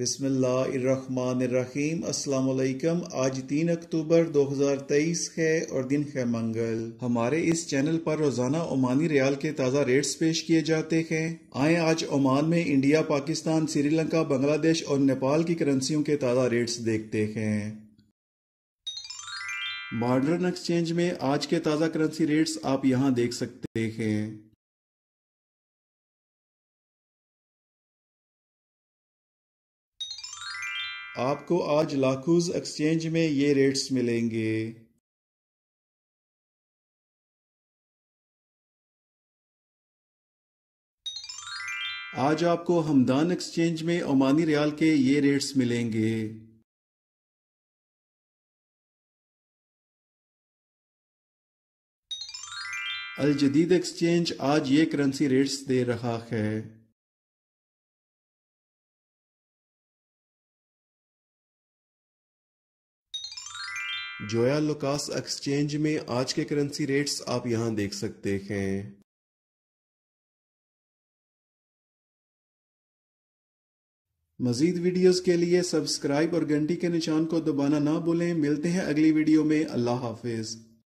बिस्मिल्लाहिर्रहमानिर्रहीम अस्सलाम वालेकुम आज तीन अक्टूबर 2023 है और दिन है मंगल हमारे इस चैनल पर रोजाना ओमानी रियाल के ताज़ा रेट्स पेश किए जाते हैं आए आज ओमान में इंडिया पाकिस्तान श्रीलंका बांग्लादेश और नेपाल की करेंसियों के ताज़ा रेट्स देखते हैं मॉडर्न एक्सचेंज में आज के ताज़ा करेंसी रेट्स आप यहाँ देख सकते हैं आपको आज लाखूज एक्सचेंज में ये रेट्स मिलेंगे आज आपको हमदान एक्सचेंज में ओमानी रियाल के ये रेट्स मिलेंगे अल जदीद एक्सचेंज आज ये करेंसी रेट्स दे रहा है जोया लोकास एक्सचेंज में आज के करेंसी रेट्स आप यहां देख सकते हैं मजीद वीडियोस के लिए सब्सक्राइब और घंटी के निशान को दबाना ना भूलें मिलते हैं अगली वीडियो में अल्लाह हाफिज़